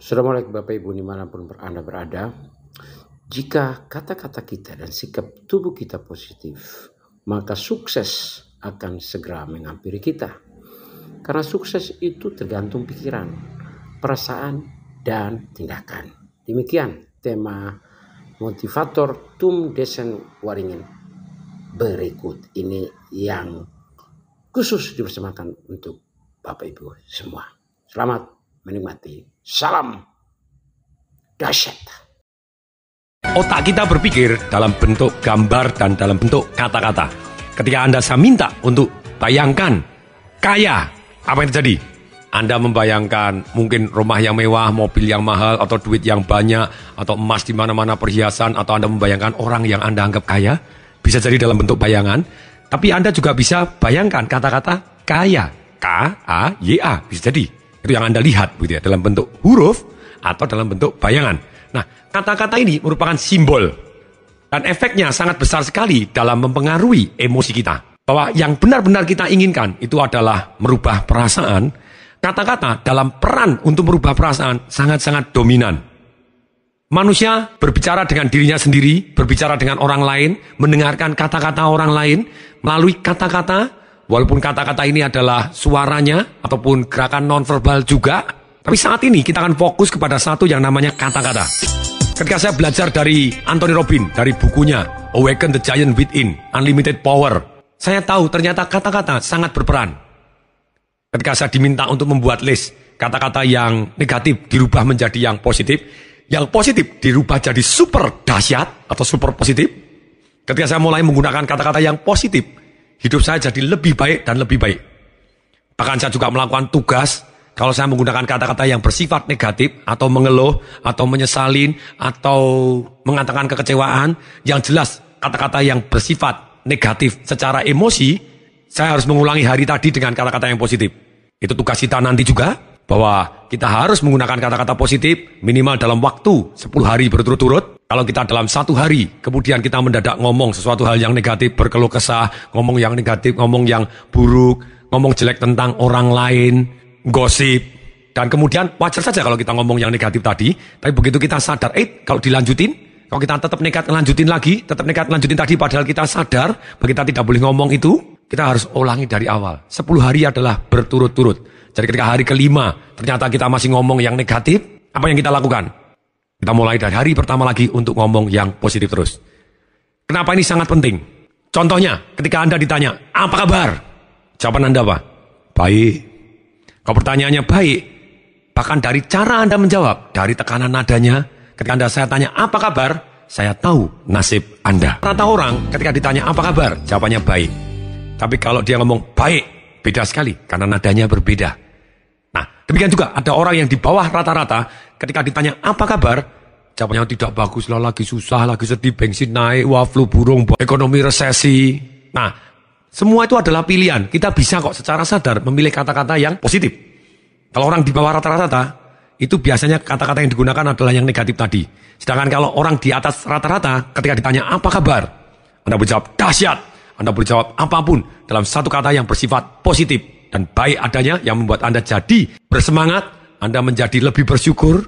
Assalamualaikum Bapak Ibu dimanapun Anda berada. Jika kata-kata kita dan sikap tubuh kita positif, maka sukses akan segera menghampiri kita. Karena sukses itu tergantung pikiran, perasaan, dan tindakan. Demikian tema motivator Tum Desen Waringin berikut ini yang khusus dipersembahkan untuk Bapak Ibu semua. Selamat menikmati Salam dahsyat. Otak kita berpikir dalam bentuk gambar dan dalam bentuk kata-kata. Ketika Anda saya minta untuk bayangkan kaya, apa yang terjadi? Anda membayangkan mungkin rumah yang mewah, mobil yang mahal, atau duit yang banyak, atau emas di mana-mana perhiasan, atau Anda membayangkan orang yang Anda anggap kaya, bisa jadi dalam bentuk bayangan. Tapi Anda juga bisa bayangkan kata-kata kaya, K-A-Y-A, bisa jadi itu yang Anda lihat begitu ya, dalam bentuk huruf atau dalam bentuk bayangan. Nah, kata-kata ini merupakan simbol dan efeknya sangat besar sekali dalam mempengaruhi emosi kita. Bahwa yang benar-benar kita inginkan itu adalah merubah perasaan. Kata-kata dalam peran untuk merubah perasaan sangat-sangat dominan. Manusia berbicara dengan dirinya sendiri, berbicara dengan orang lain, mendengarkan kata-kata orang lain melalui kata-kata Walaupun kata-kata ini adalah suaranya ataupun gerakan nonverbal juga, tapi saat ini kita akan fokus kepada satu yang namanya kata-kata. Ketika saya belajar dari Anthony Robbins, dari bukunya Awaken the Giant Within, Unlimited Power, saya tahu ternyata kata-kata sangat berperan. Ketika saya diminta untuk membuat list kata-kata yang negatif dirubah menjadi yang positif, yang positif dirubah jadi super dahsyat atau super positif. Ketika saya mulai menggunakan kata-kata yang positif, hidup saya jadi lebih baik dan lebih baik. Bahkan saya juga melakukan tugas kalau saya menggunakan kata-kata yang bersifat negatif atau mengeluh atau menyesalin atau mengatakan kekecewaan yang jelas kata-kata yang bersifat negatif secara emosi saya harus mengulangi hari tadi dengan kata-kata yang positif itu tugas kita nanti juga bahwa kita harus menggunakan kata-kata positif minimal dalam waktu 10 hari berturut-turut kalau kita dalam satu hari, kemudian kita mendadak ngomong sesuatu hal yang negatif, berkeluh kesah, ngomong yang negatif, ngomong yang buruk, ngomong jelek tentang orang lain, gosip. Dan kemudian wajar saja kalau kita ngomong yang negatif tadi, tapi begitu kita sadar, eh kalau dilanjutin, kalau kita tetap nekat lanjutin lagi, tetap nekat lanjutin tadi padahal kita sadar bahwa kita tidak boleh ngomong itu, kita harus ulangi dari awal. 10 hari adalah berturut-turut. Jadi ketika hari kelima ternyata kita masih ngomong yang negatif, apa yang kita lakukan? Kita mulai dari hari pertama lagi untuk ngomong yang positif terus. Kenapa ini sangat penting? Contohnya, ketika Anda ditanya, apa kabar? Jawaban Anda apa? Baik. Kalau pertanyaannya baik, bahkan dari cara Anda menjawab, dari tekanan nadanya, ketika Anda saya tanya, apa kabar? Saya tahu nasib Anda. Rata orang ketika ditanya, apa kabar? Jawabannya baik. Tapi kalau dia ngomong, baik, beda sekali, karena nadanya berbeda. Nah, demikian juga ada orang yang di bawah rata-rata, Ketika ditanya, apa kabar? Jawabnya tidak bagus lah, lagi susah, lagi sedih, bensin naik, wah flu burung, ekonomi resesi. Nah, semua itu adalah pilihan. Kita bisa kok secara sadar memilih kata-kata yang positif. Kalau orang di bawah rata-rata, itu biasanya kata-kata yang digunakan adalah yang negatif tadi. Sedangkan kalau orang di atas rata-rata, ketika ditanya apa kabar, Anda boleh jawab dahsyat, Anda boleh jawab apapun dalam satu kata yang bersifat positif dan baik adanya yang membuat Anda jadi bersemangat, anda menjadi lebih bersyukur,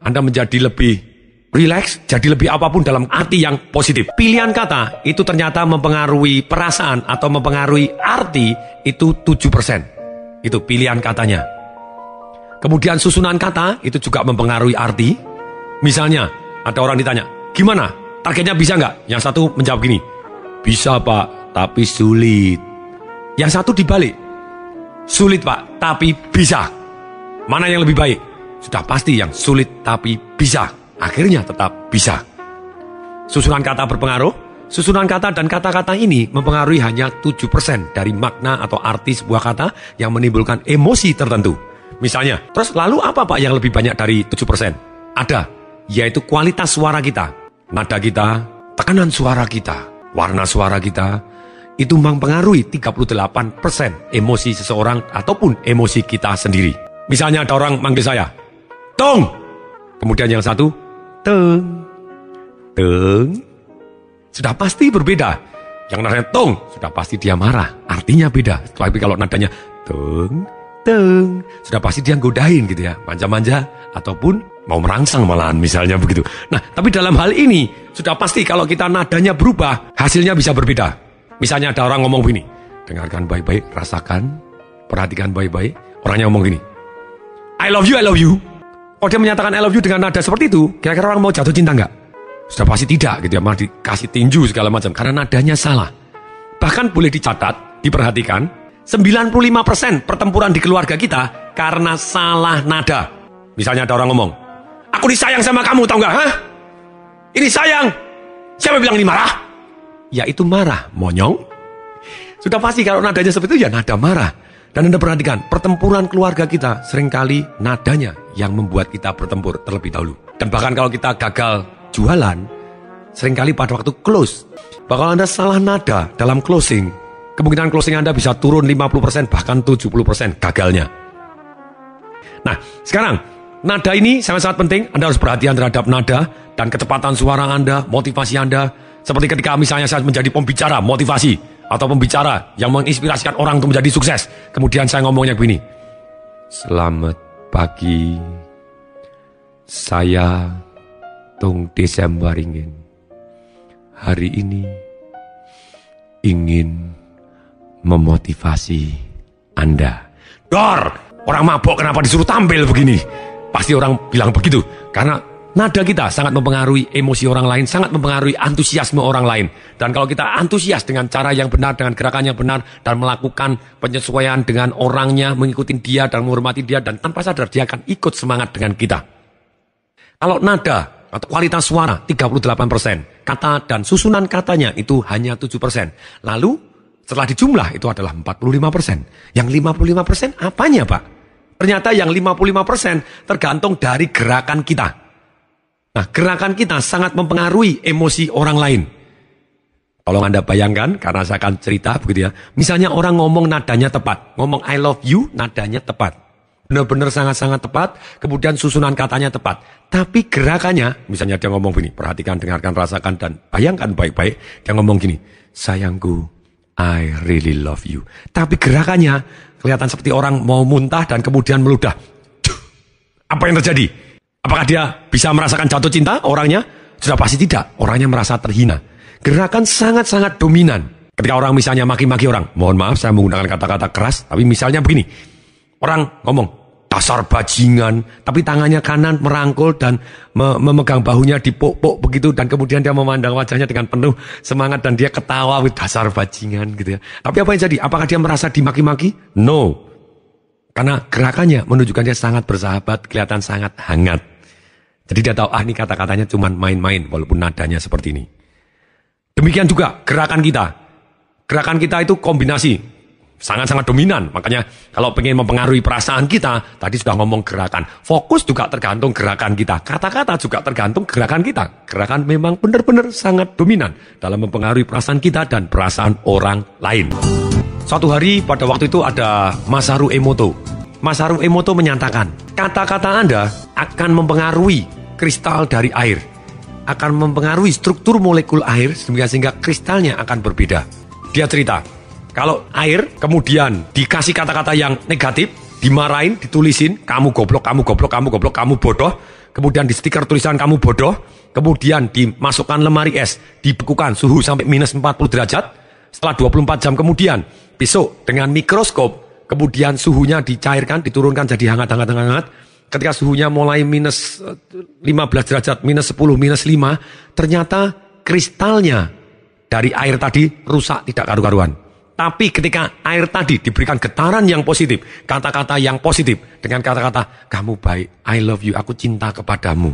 Anda menjadi lebih relax, jadi lebih apapun dalam arti yang positif. Pilihan kata itu ternyata mempengaruhi perasaan atau mempengaruhi arti itu 7%. Itu pilihan katanya. Kemudian susunan kata itu juga mempengaruhi arti. Misalnya, ada orang ditanya, gimana? Targetnya bisa nggak? Yang satu menjawab gini, bisa pak, tapi sulit. Yang satu dibalik, sulit pak, tapi bisa. Mana yang lebih baik? Sudah pasti yang sulit tapi bisa. Akhirnya tetap bisa. Susunan kata berpengaruh? Susunan kata dan kata-kata ini mempengaruhi hanya 7% dari makna atau arti sebuah kata yang menimbulkan emosi tertentu. Misalnya, terus lalu apa Pak yang lebih banyak dari 7%? Ada, yaitu kualitas suara kita, nada kita, tekanan suara kita, warna suara kita, itu mempengaruhi 38% emosi seseorang ataupun emosi kita sendiri. Misalnya ada orang manggil saya, Tung! Kemudian yang satu, Teng. Teng. Sudah pasti berbeda. Yang nadanya Tung, sudah pasti dia marah. Artinya beda. Tapi kalau nadanya Teng, Teng, sudah pasti dia godain gitu ya. Manja-manja ataupun mau merangsang malahan misalnya begitu. Nah, tapi dalam hal ini, sudah pasti kalau kita nadanya berubah, hasilnya bisa berbeda. Misalnya ada orang ngomong begini, dengarkan baik-baik, rasakan, perhatikan baik-baik. Orangnya ngomong gini, I love you, I love you. Kalau dia menyatakan I love you dengan nada seperti itu, kira-kira orang mau jatuh cinta nggak? Sudah pasti tidak gitu ya, malah dikasih tinju segala macam karena nadanya salah. Bahkan boleh dicatat, diperhatikan, 95% pertempuran di keluarga kita karena salah nada. Misalnya ada orang ngomong, aku disayang sama kamu tau nggak? Hah? Ini sayang. Siapa bilang ini marah? Ya itu marah, monyong. Sudah pasti kalau nadanya seperti itu ya nada marah. Dan Anda perhatikan, pertempuran keluarga kita seringkali nadanya yang membuat kita bertempur terlebih dahulu. Dan bahkan kalau kita gagal jualan, seringkali pada waktu close. Bakal Anda salah nada dalam closing. Kemungkinan closing Anda bisa turun 50% bahkan 70% gagalnya. Nah, sekarang nada ini sangat-sangat penting. Anda harus perhatian terhadap nada dan kecepatan suara Anda, motivasi Anda. Seperti ketika misalnya saya menjadi pembicara motivasi atau pembicara yang menginspirasikan orang untuk menjadi sukses. Kemudian saya ngomongnya begini. Selamat pagi. Saya Tung Desember ingin hari ini ingin memotivasi Anda. Dor, orang mabok kenapa disuruh tampil begini? Pasti orang bilang begitu karena Nada kita sangat mempengaruhi emosi orang lain, sangat mempengaruhi antusiasme orang lain. Dan kalau kita antusias dengan cara yang benar, dengan gerakan yang benar, dan melakukan penyesuaian dengan orangnya, mengikuti dia dan menghormati dia, dan tanpa sadar dia akan ikut semangat dengan kita. Kalau nada atau kualitas suara 38%, kata dan susunan katanya itu hanya 7%. Lalu setelah dijumlah itu adalah 45%. Yang 55% apanya Pak? Ternyata yang 55% tergantung dari gerakan kita. Nah, gerakan kita sangat mempengaruhi emosi orang lain. Tolong Anda bayangkan, karena saya akan cerita begitu ya. Misalnya orang ngomong nadanya tepat. Ngomong I love you, nadanya tepat. Benar-benar sangat-sangat tepat. Kemudian susunan katanya tepat. Tapi gerakannya, misalnya dia ngomong begini. Perhatikan, dengarkan, rasakan, dan bayangkan baik-baik. Dia ngomong gini. Sayangku, I really love you. Tapi gerakannya kelihatan seperti orang mau muntah dan kemudian meludah. Apa yang terjadi? Apakah dia bisa merasakan jatuh cinta orangnya? Sudah pasti tidak. Orangnya merasa terhina. Gerakan sangat-sangat dominan. Ketika orang misalnya maki-maki orang, mohon maaf saya menggunakan kata-kata keras, tapi misalnya begini. Orang ngomong, dasar bajingan, tapi tangannya kanan merangkul dan me memegang bahunya di dipuk-puk begitu dan kemudian dia memandang wajahnya dengan penuh semangat dan dia ketawa, dasar bajingan gitu ya. Tapi apa yang jadi? Apakah dia merasa dimaki-maki? No. Karena gerakannya menunjukkan dia sangat bersahabat, kelihatan sangat hangat. Jadi dia tahu, ah ini kata-katanya cuma main-main walaupun nadanya seperti ini. Demikian juga gerakan kita. Gerakan kita itu kombinasi, sangat-sangat dominan. Makanya kalau pengen mempengaruhi perasaan kita, tadi sudah ngomong gerakan. Fokus juga tergantung gerakan kita. Kata-kata juga tergantung gerakan kita. Gerakan memang benar-benar sangat dominan dalam mempengaruhi perasaan kita dan perasaan orang lain. Suatu hari pada waktu itu ada Masaru Emoto. Masaru Emoto menyatakan, kata-kata Anda akan mempengaruhi kristal dari air akan mempengaruhi struktur molekul air sehingga sehingga kristalnya akan berbeda. Dia cerita, kalau air kemudian dikasih kata-kata yang negatif, dimarahin, ditulisin, kamu goblok, kamu goblok, kamu goblok, kamu bodoh, kemudian di stiker tulisan kamu bodoh, kemudian dimasukkan lemari es, dibekukan suhu sampai minus 40 derajat, setelah 24 jam kemudian, besok dengan mikroskop, kemudian suhunya dicairkan, diturunkan jadi hangat-hangat-hangat, ketika suhunya mulai minus 15 eh, derajat, minus 10, minus 5, ternyata kristalnya dari air tadi rusak tidak karu-karuan. Tapi ketika air tadi diberikan getaran yang positif, kata-kata yang positif dengan kata-kata kamu baik, I love you, aku cinta kepadamu,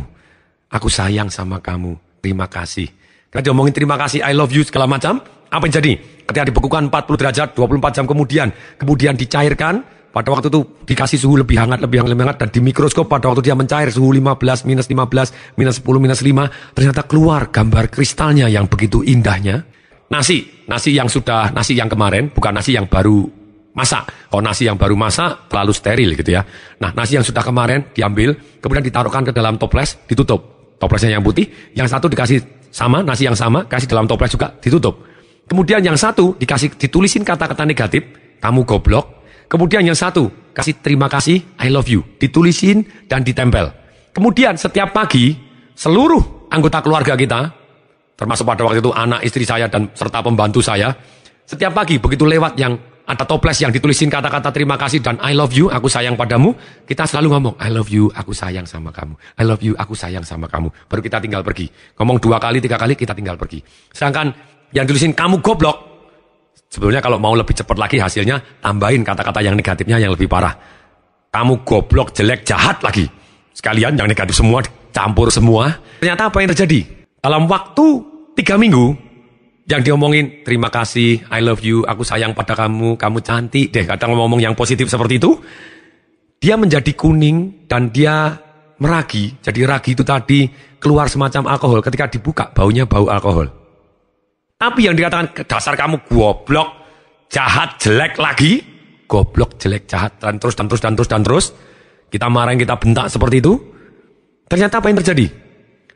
aku sayang sama kamu, terima kasih. Kita diomongin terima kasih, I love you segala macam, apa yang jadi? Ketika dibekukan 40 derajat, 24 jam kemudian, kemudian dicairkan, pada waktu itu dikasih suhu lebih hangat, lebih hangat, lebih hangat. Dan di mikroskop pada waktu dia mencair suhu 15, minus 15, minus 10, minus 5. Ternyata keluar gambar kristalnya yang begitu indahnya. Nasi, nasi yang sudah, nasi yang kemarin, bukan nasi yang baru masak. Kalau nasi yang baru masak terlalu steril gitu ya. Nah nasi yang sudah kemarin diambil, kemudian ditaruhkan ke dalam toples, ditutup. Toplesnya yang putih, yang satu dikasih sama, nasi yang sama, kasih dalam toples juga, ditutup. Kemudian yang satu dikasih ditulisin kata-kata negatif, kamu goblok, Kemudian yang satu, kasih terima kasih, I love you. Ditulisin dan ditempel. Kemudian setiap pagi, seluruh anggota keluarga kita, termasuk pada waktu itu anak istri saya dan serta pembantu saya, setiap pagi begitu lewat yang ada toples yang ditulisin kata-kata terima kasih dan I love you, aku sayang padamu. Kita selalu ngomong, I love you, aku sayang sama kamu. I love you, aku sayang sama kamu. Baru kita tinggal pergi. Ngomong dua kali, tiga kali, kita tinggal pergi. Sedangkan yang ditulisin, kamu goblok, Sebetulnya kalau mau lebih cepat lagi hasilnya, tambahin kata-kata yang negatifnya yang lebih parah. Kamu goblok, jelek, jahat lagi. Sekalian yang negatif semua, campur semua. Ternyata apa yang terjadi? Dalam waktu tiga minggu, yang diomongin, terima kasih, I love you, aku sayang pada kamu, kamu cantik. Deh, kadang ngomong yang positif seperti itu, dia menjadi kuning dan dia meragi. Jadi ragi itu tadi keluar semacam alkohol. Ketika dibuka, baunya bau alkohol. Tapi yang dikatakan dasar kamu goblok, jahat, jelek lagi, goblok, jelek, jahat dan terus dan terus dan terus dan terus. Kita marahin, kita bentak seperti itu. Ternyata apa yang terjadi?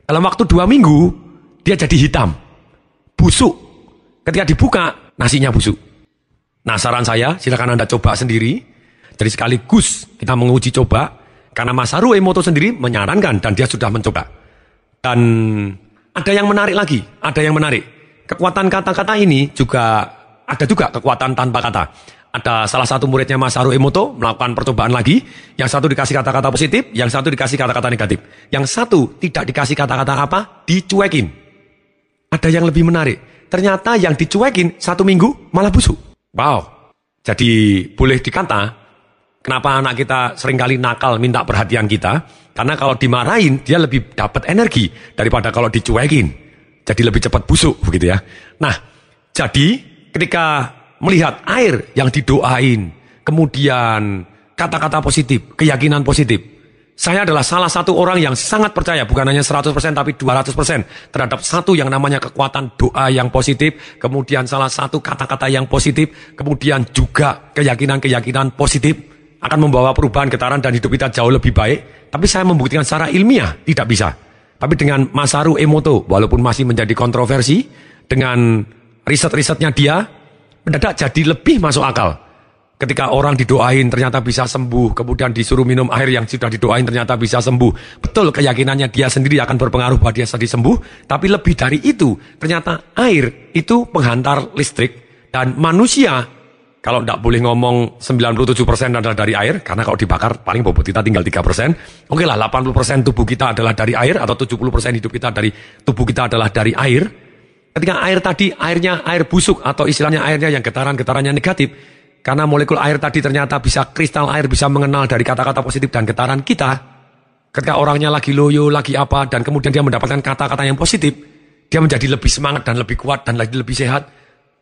Dalam waktu dua minggu dia jadi hitam, busuk. Ketika dibuka nasinya busuk. Nah saran saya silakan anda coba sendiri. Jadi sekaligus kita menguji coba karena Mas Haru Emoto sendiri menyarankan dan dia sudah mencoba. Dan ada yang menarik lagi, ada yang menarik. Kekuatan kata-kata ini juga ada juga kekuatan tanpa kata. Ada salah satu muridnya Masaru Emoto melakukan percobaan lagi. Yang satu dikasih kata-kata positif, yang satu dikasih kata-kata negatif. Yang satu tidak dikasih kata-kata apa, dicuekin. Ada yang lebih menarik. Ternyata yang dicuekin satu minggu malah busuk. Wow. Jadi boleh dikata, kenapa anak kita seringkali nakal minta perhatian kita? Karena kalau dimarahin dia lebih dapat energi daripada kalau dicuekin jadi lebih cepat busuk begitu ya. Nah, jadi ketika melihat air yang didoain, kemudian kata-kata positif, keyakinan positif. Saya adalah salah satu orang yang sangat percaya, bukan hanya 100% tapi 200% terhadap satu yang namanya kekuatan doa yang positif, kemudian salah satu kata-kata yang positif, kemudian juga keyakinan-keyakinan positif akan membawa perubahan getaran dan hidup kita jauh lebih baik. Tapi saya membuktikan secara ilmiah tidak bisa. Tapi dengan Masaru Emoto, walaupun masih menjadi kontroversi, dengan riset-risetnya dia, mendadak jadi lebih masuk akal. Ketika orang didoain ternyata bisa sembuh, kemudian disuruh minum air yang sudah didoain ternyata bisa sembuh. Betul keyakinannya dia sendiri akan berpengaruh bahwa dia sedih sembuh, tapi lebih dari itu, ternyata air itu penghantar listrik dan manusia kalau tidak boleh ngomong 97% adalah dari air, karena kalau dibakar paling bobot kita tinggal 3%. Oke okay lah, 80% tubuh kita adalah dari air, atau 70% hidup kita dari tubuh kita adalah dari air. Ketika air tadi, airnya air busuk, atau istilahnya airnya yang getaran-getarannya negatif, karena molekul air tadi ternyata bisa kristal air bisa mengenal dari kata-kata positif dan getaran kita. Ketika orangnya lagi loyo, lagi apa, dan kemudian dia mendapatkan kata-kata yang positif, dia menjadi lebih semangat dan lebih kuat dan lagi lebih sehat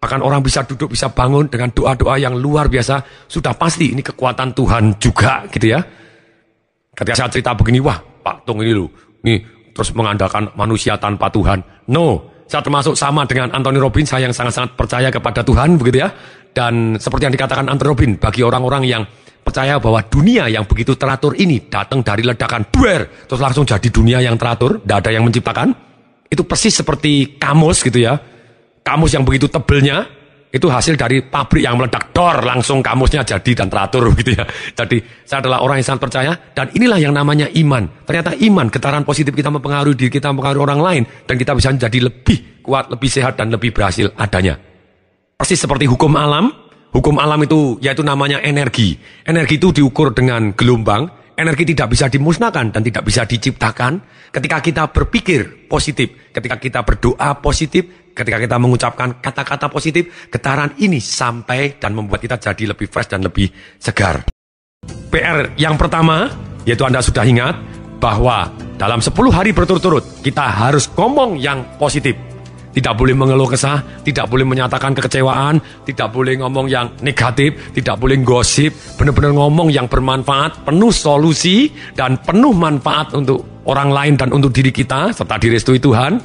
Bahkan orang bisa duduk, bisa bangun dengan doa-doa yang luar biasa. Sudah pasti ini kekuatan Tuhan juga gitu ya. Ketika saya cerita begini, wah Pak Tung ini loh, ini terus mengandalkan manusia tanpa Tuhan. No, saya termasuk sama dengan Anthony Robbins, saya yang sangat-sangat percaya kepada Tuhan begitu ya. Dan seperti yang dikatakan Anthony Robbins, bagi orang-orang yang percaya bahwa dunia yang begitu teratur ini datang dari ledakan duer, terus langsung jadi dunia yang teratur, tidak ada yang menciptakan. Itu persis seperti kamus gitu ya kamus yang begitu tebelnya itu hasil dari pabrik yang meledak dor langsung kamusnya jadi dan teratur gitu ya. Jadi saya adalah orang yang sangat percaya dan inilah yang namanya iman. Ternyata iman getaran positif kita mempengaruhi diri kita mempengaruhi orang lain dan kita bisa menjadi lebih kuat, lebih sehat dan lebih berhasil adanya. Persis seperti hukum alam, hukum alam itu yaitu namanya energi. Energi itu diukur dengan gelombang Energi tidak bisa dimusnahkan dan tidak bisa diciptakan ketika kita berpikir positif, ketika kita berdoa positif, ketika kita mengucapkan kata-kata positif, getaran ini sampai dan membuat kita jadi lebih fresh dan lebih segar. PR yang pertama, yaitu Anda sudah ingat bahwa dalam 10 hari berturut-turut kita harus ngomong yang positif. Tidak boleh mengeluh kesah, tidak boleh menyatakan kekecewaan, tidak boleh ngomong yang negatif, tidak boleh gosip, benar-benar ngomong yang bermanfaat, penuh solusi dan penuh manfaat untuk orang lain dan untuk diri kita serta diri direstui Tuhan.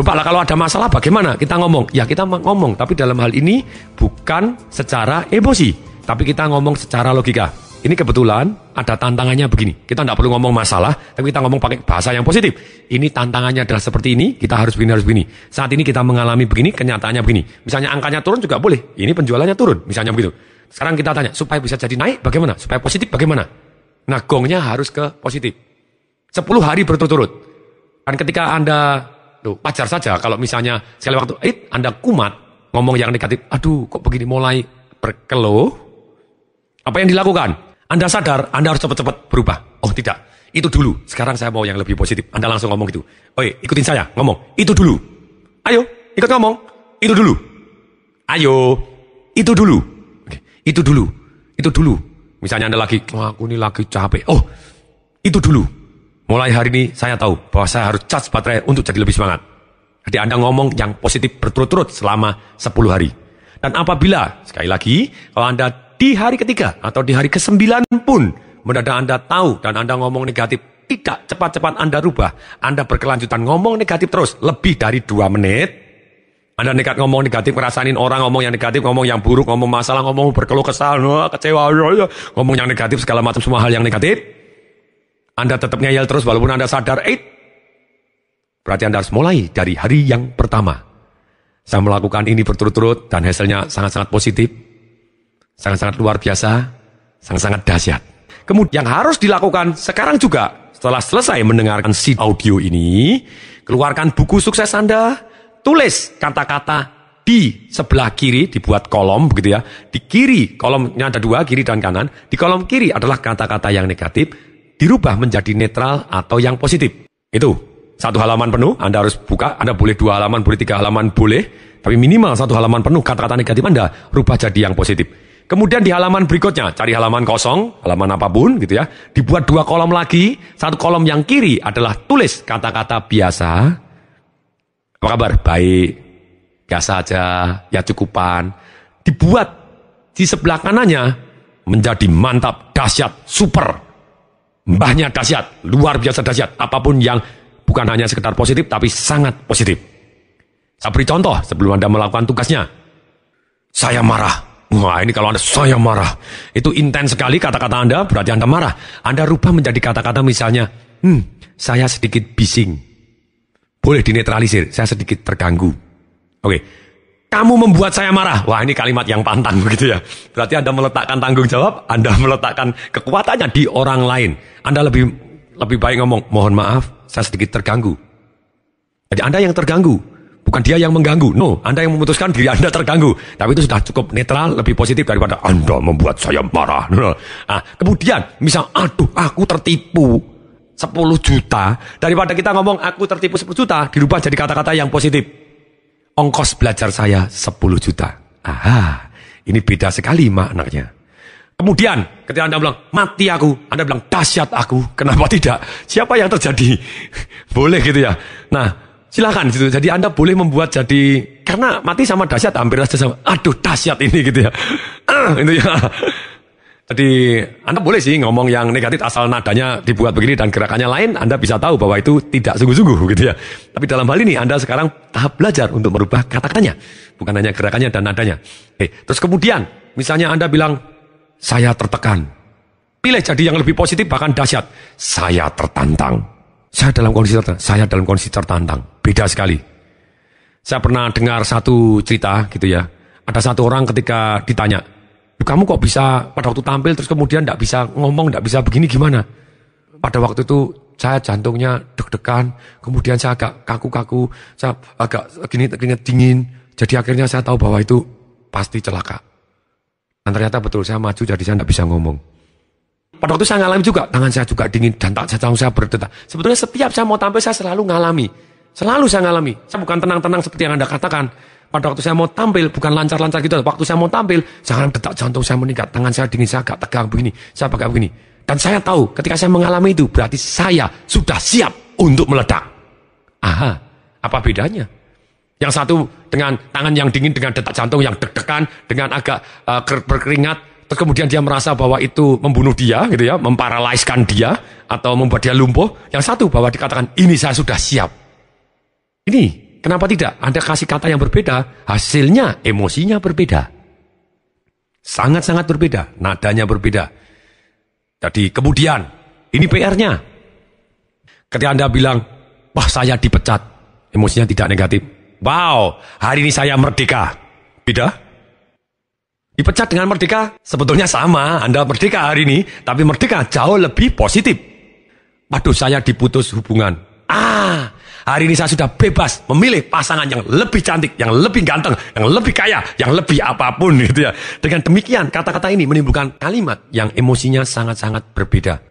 Lupa lah kalau ada masalah bagaimana kita ngomong? Ya kita ngomong, tapi dalam hal ini bukan secara emosi, tapi kita ngomong secara logika. Ini kebetulan ada tantangannya begini. Kita tidak perlu ngomong masalah, tapi kita ngomong pakai bahasa yang positif. Ini tantangannya adalah seperti ini, kita harus begini, harus begini. Saat ini kita mengalami begini, kenyataannya begini. Misalnya angkanya turun juga boleh, ini penjualannya turun, misalnya begitu. Sekarang kita tanya, supaya bisa jadi naik bagaimana? Supaya positif bagaimana? Nah gongnya harus ke positif. 10 hari berturut-turut. Dan ketika Anda, tuh pacar saja kalau misalnya sekali waktu, eh Anda kumat, ngomong yang negatif, aduh kok begini mulai berkeluh, apa yang dilakukan? Anda sadar, Anda harus cepat-cepat berubah. Oh tidak, itu dulu. Sekarang saya mau yang lebih positif. Anda langsung ngomong gitu. Oke, oh, iya, ikutin saya, ngomong. Itu dulu. Ayo, ikut ngomong. Itu dulu. Ayo, itu dulu. Oke, itu dulu. Itu dulu. Misalnya Anda lagi, oh, aku ini lagi capek. Oh, itu dulu. Mulai hari ini saya tahu bahwa saya harus charge baterai untuk jadi lebih semangat. Jadi Anda ngomong yang positif berturut-turut selama 10 hari. Dan apabila, sekali lagi, kalau Anda di hari ketiga atau di hari kesembilan pun mendadak Anda tahu dan Anda ngomong negatif. Tidak cepat-cepat Anda rubah. Anda berkelanjutan ngomong negatif terus lebih dari dua menit. Anda nekat ngomong negatif, ngerasain orang ngomong yang negatif, ngomong yang buruk, ngomong masalah, ngomong berkeluh kesal, kecewa, iya, iya. ngomong yang negatif, segala macam semua hal yang negatif. Anda tetap ngeyel terus walaupun Anda sadar, eh, berarti Anda harus mulai dari hari yang pertama. Saya melakukan ini berturut-turut dan hasilnya sangat-sangat positif sangat-sangat luar biasa, sangat-sangat dahsyat. Kemudian yang harus dilakukan sekarang juga setelah selesai mendengarkan si audio ini, keluarkan buku sukses Anda, tulis kata-kata di sebelah kiri dibuat kolom begitu ya. Di kiri kolomnya ada dua, kiri dan kanan. Di kolom kiri adalah kata-kata yang negatif, dirubah menjadi netral atau yang positif. Itu satu halaman penuh, Anda harus buka. Anda boleh dua halaman, boleh tiga halaman, boleh. Tapi minimal satu halaman penuh kata-kata negatif Anda rubah jadi yang positif. Kemudian di halaman berikutnya, cari halaman kosong, halaman apapun gitu ya. Dibuat dua kolom lagi. Satu kolom yang kiri adalah tulis kata-kata biasa. Apa kabar? Baik. Biasa aja, ya cukupan. Dibuat di sebelah kanannya menjadi mantap, dahsyat, super. Mbahnya dahsyat, luar biasa dahsyat. Apapun yang bukan hanya sekedar positif, tapi sangat positif. Saya beri contoh sebelum Anda melakukan tugasnya. Saya marah. Wah ini kalau Anda saya marah, itu intens sekali kata-kata Anda berarti Anda marah. Anda rubah menjadi kata-kata misalnya, hmm, saya sedikit bising. Boleh dinetralisir, saya sedikit terganggu. Oke, kamu membuat saya marah. Wah ini kalimat yang pantang begitu ya. Berarti Anda meletakkan tanggung jawab, Anda meletakkan kekuatannya di orang lain. Anda lebih lebih baik ngomong, mohon maaf, saya sedikit terganggu. Jadi Anda yang terganggu. Bukan dia yang mengganggu. No, Anda yang memutuskan diri Anda terganggu. Tapi itu sudah cukup netral, lebih positif daripada Anda membuat saya marah. Ah, kemudian, misal, aduh, aku tertipu. 10 juta. Daripada kita ngomong, aku tertipu 10 juta, dirubah jadi kata-kata yang positif. Ongkos belajar saya 10 juta. Aha, ini beda sekali maknanya. Kemudian ketika Anda bilang, mati aku. Anda bilang, dahsyat aku. Kenapa tidak? Siapa yang terjadi? Boleh gitu ya. Nah, silahkan gitu. Jadi Anda boleh membuat jadi karena mati sama dahsyat hampir saja sama. Aduh dahsyat ini gitu ya. Ah, itu ya. Jadi Anda boleh sih ngomong yang negatif asal nadanya dibuat begini dan gerakannya lain, Anda bisa tahu bahwa itu tidak sungguh-sungguh gitu ya. Tapi dalam hal ini Anda sekarang tahap belajar untuk merubah kata-katanya, bukan hanya gerakannya dan nadanya. Oke, terus kemudian misalnya Anda bilang saya tertekan. Pilih jadi yang lebih positif bahkan dahsyat. Saya tertantang. Saya dalam kondisi tertantang. Saya dalam kondisi tertantang. Beda sekali. Saya pernah dengar satu cerita gitu ya. Ada satu orang ketika ditanya, kamu kok bisa pada waktu tampil terus kemudian tidak bisa ngomong, tidak bisa begini gimana? Pada waktu itu saya jantungnya deg-degan, kemudian saya agak kaku-kaku, saya agak gini gini dingin. Jadi akhirnya saya tahu bahwa itu pasti celaka. Dan ternyata betul saya maju jadi saya tidak bisa ngomong pada waktu saya ngalami juga tangan saya juga dingin dan tak saya berdetak sebetulnya setiap saya mau tampil saya selalu ngalami Selalu saya ngalami. Saya bukan tenang-tenang seperti yang Anda katakan. Pada waktu saya mau tampil, bukan lancar-lancar gitu. Waktu saya mau tampil, jangan detak jantung saya meningkat. Tangan saya dingin, saya agak tegang begini. Saya pakai begini. Dan saya tahu, ketika saya mengalami itu, berarti saya sudah siap untuk meledak. Aha, apa bedanya? Yang satu dengan tangan yang dingin, dengan detak jantung yang deg-degan, dengan agak uh, berkeringat, terus kemudian dia merasa bahwa itu membunuh dia, gitu ya, memparalaiskan dia, atau membuat dia lumpuh. Yang satu bahwa dikatakan, ini saya sudah siap ini, kenapa tidak? Anda kasih kata yang berbeda, hasilnya emosinya berbeda. Sangat-sangat berbeda, nadanya berbeda. Jadi kemudian, ini PR-nya. Ketika Anda bilang, wah saya dipecat, emosinya tidak negatif. Wow, hari ini saya merdeka. Beda? Dipecat dengan merdeka sebetulnya sama. Anda merdeka hari ini, tapi merdeka jauh lebih positif. Waduh, saya diputus hubungan. Ah, Hari ini saya sudah bebas memilih pasangan yang lebih cantik, yang lebih ganteng, yang lebih kaya, yang lebih apapun gitu ya. Dengan demikian kata-kata ini menimbulkan kalimat yang emosinya sangat-sangat berbeda.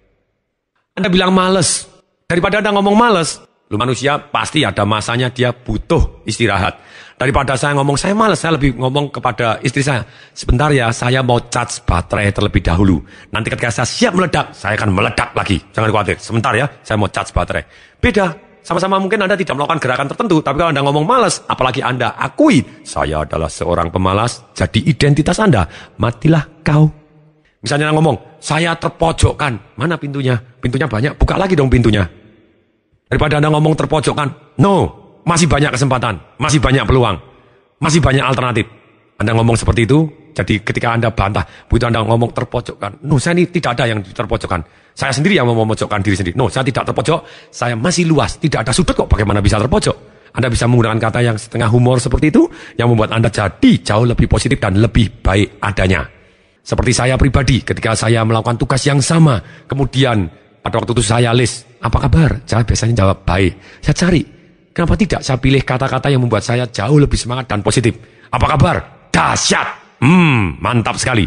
Anda bilang males. Daripada Anda ngomong males, lu manusia pasti ada masanya dia butuh istirahat. Daripada saya ngomong saya males, saya lebih ngomong kepada istri saya, sebentar ya saya mau charge baterai terlebih dahulu. Nanti ketika saya siap meledak, saya akan meledak lagi. Jangan khawatir, sebentar ya saya mau charge baterai. Beda sama-sama mungkin Anda tidak melakukan gerakan tertentu, tapi kalau Anda ngomong malas, apalagi Anda akui, saya adalah seorang pemalas, jadi identitas Anda, matilah kau. Misalnya Anda ngomong, saya terpojokkan, mana pintunya? Pintunya banyak, buka lagi dong pintunya. Daripada Anda ngomong terpojokkan, no, masih banyak kesempatan, masih banyak peluang, masih banyak alternatif. Anda ngomong seperti itu, jadi ketika Anda bantah, begitu Anda ngomong terpojokkan, no saya ini tidak ada yang terpojokkan. Saya sendiri yang mau memojokkan diri sendiri. No, saya tidak terpojok, saya masih luas, tidak ada sudut kok bagaimana bisa terpojok. Anda bisa menggunakan kata yang setengah humor seperti itu yang membuat Anda jadi jauh lebih positif dan lebih baik adanya. Seperti saya pribadi ketika saya melakukan tugas yang sama, kemudian pada waktu itu saya list, apa kabar? Saya biasanya jawab baik. Saya cari, kenapa tidak saya pilih kata-kata yang membuat saya jauh lebih semangat dan positif. Apa kabar? Dahsyat! Hmm, mantap sekali.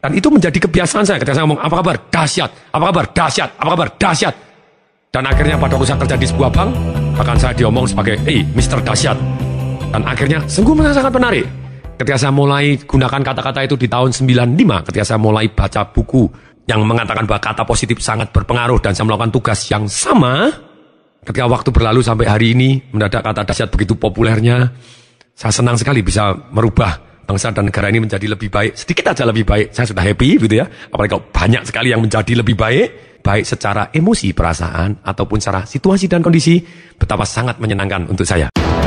Dan itu menjadi kebiasaan saya ketika saya ngomong, apa kabar? Dahsyat. Apa kabar? Dahsyat. Apa kabar? Dahsyat. Dan akhirnya pada waktu saya kerja di sebuah bank, bahkan saya diomong sebagai, eh, hey, Mr. Dahsyat. Dan akhirnya, sungguh sangat menarik. Ketika saya mulai gunakan kata-kata itu di tahun 95, ketika saya mulai baca buku yang mengatakan bahwa kata positif sangat berpengaruh dan saya melakukan tugas yang sama, ketika waktu berlalu sampai hari ini, mendadak kata dahsyat begitu populernya, saya senang sekali bisa merubah bangsa dan negara ini menjadi lebih baik, sedikit aja lebih baik, saya sudah happy gitu ya. Apalagi kalau banyak sekali yang menjadi lebih baik, baik secara emosi perasaan ataupun secara situasi dan kondisi, betapa sangat menyenangkan untuk saya.